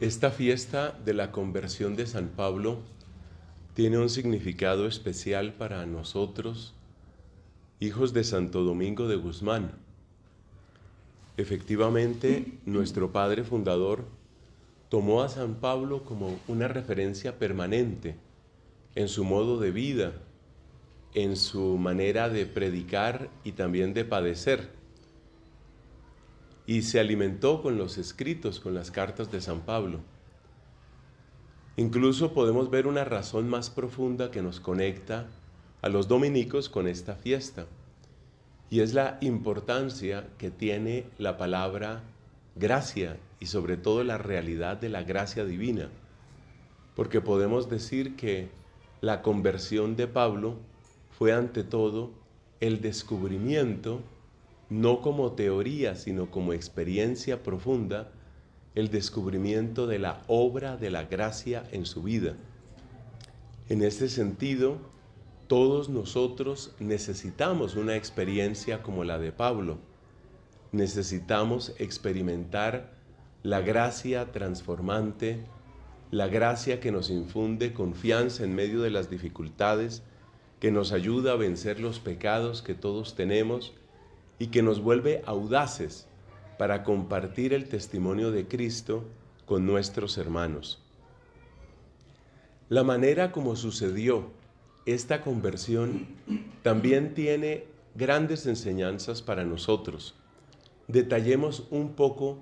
Esta fiesta de la conversión de San Pablo tiene un significado especial para nosotros, hijos de Santo Domingo de Guzmán. Efectivamente, nuestro padre fundador tomó a San Pablo como una referencia permanente en su modo de vida, en su manera de predicar y también de padecer y se alimentó con los escritos, con las cartas de San Pablo. Incluso podemos ver una razón más profunda que nos conecta a los dominicos con esta fiesta, y es la importancia que tiene la palabra gracia y sobre todo la realidad de la gracia divina, porque podemos decir que la conversión de Pablo fue ante todo el descubrimiento no como teoría, sino como experiencia profunda, el descubrimiento de la obra de la gracia en su vida. En este sentido, todos nosotros necesitamos una experiencia como la de Pablo. Necesitamos experimentar la gracia transformante, la gracia que nos infunde confianza en medio de las dificultades, que nos ayuda a vencer los pecados que todos tenemos, y que nos vuelve audaces para compartir el testimonio de Cristo con nuestros hermanos. La manera como sucedió esta conversión también tiene grandes enseñanzas para nosotros. Detallemos un poco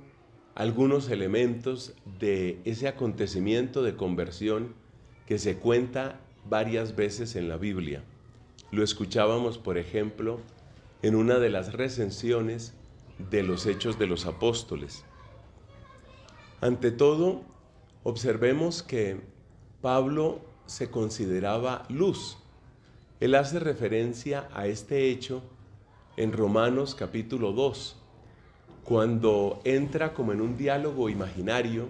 algunos elementos de ese acontecimiento de conversión que se cuenta varias veces en la Biblia. Lo escuchábamos, por ejemplo, en una de las recensiones de los Hechos de los Apóstoles. Ante todo, observemos que Pablo se consideraba luz. Él hace referencia a este hecho en Romanos capítulo 2, cuando entra como en un diálogo imaginario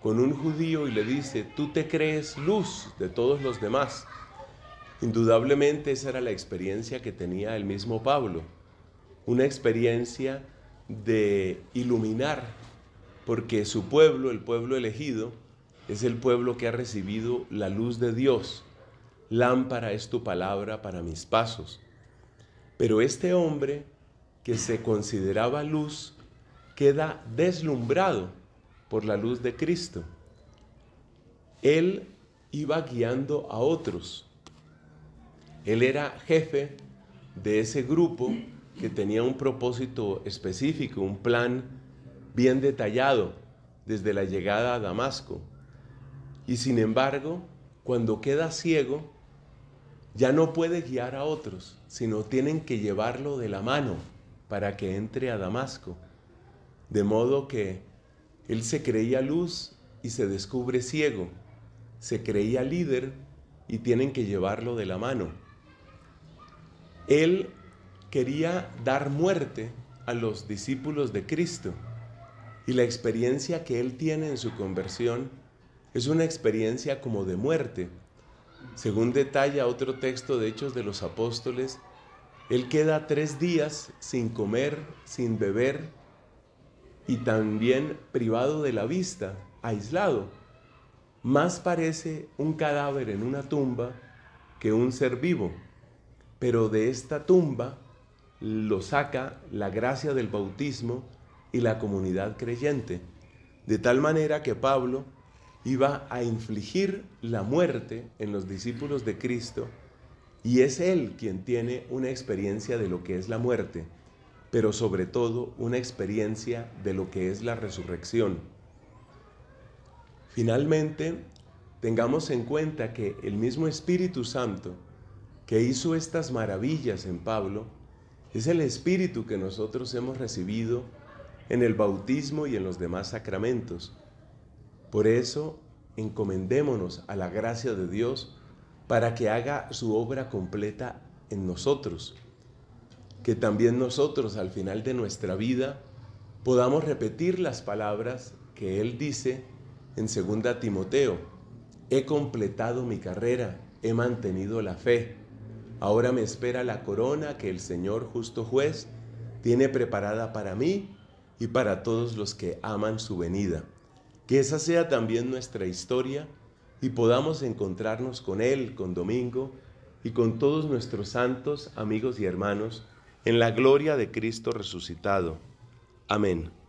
con un judío y le dice, tú te crees luz de todos los demás. Indudablemente esa era la experiencia que tenía el mismo Pablo, una experiencia de iluminar, porque su pueblo, el pueblo elegido, es el pueblo que ha recibido la luz de Dios. Lámpara es tu palabra para mis pasos. Pero este hombre que se consideraba luz queda deslumbrado por la luz de Cristo. Él iba guiando a otros él era jefe de ese grupo que tenía un propósito específico, un plan bien detallado desde la llegada a Damasco. Y sin embargo, cuando queda ciego, ya no puede guiar a otros, sino tienen que llevarlo de la mano para que entre a Damasco. De modo que él se creía luz y se descubre ciego, se creía líder y tienen que llevarlo de la mano. Él quería dar muerte a los discípulos de Cristo. Y la experiencia que él tiene en su conversión es una experiencia como de muerte. Según detalla otro texto de Hechos de los Apóstoles, él queda tres días sin comer, sin beber y también privado de la vista, aislado. Más parece un cadáver en una tumba que un ser vivo pero de esta tumba lo saca la gracia del bautismo y la comunidad creyente, de tal manera que Pablo iba a infligir la muerte en los discípulos de Cristo y es él quien tiene una experiencia de lo que es la muerte, pero sobre todo una experiencia de lo que es la resurrección. Finalmente, tengamos en cuenta que el mismo Espíritu Santo que hizo estas maravillas en Pablo es el Espíritu que nosotros hemos recibido en el bautismo y en los demás sacramentos. Por eso, encomendémonos a la gracia de Dios para que haga su obra completa en nosotros, que también nosotros al final de nuestra vida podamos repetir las palabras que Él dice en 2 Timoteo, he completado mi carrera, he mantenido la fe Ahora me espera la corona que el Señor justo juez tiene preparada para mí y para todos los que aman su venida. Que esa sea también nuestra historia y podamos encontrarnos con Él, con Domingo y con todos nuestros santos amigos y hermanos en la gloria de Cristo resucitado. Amén.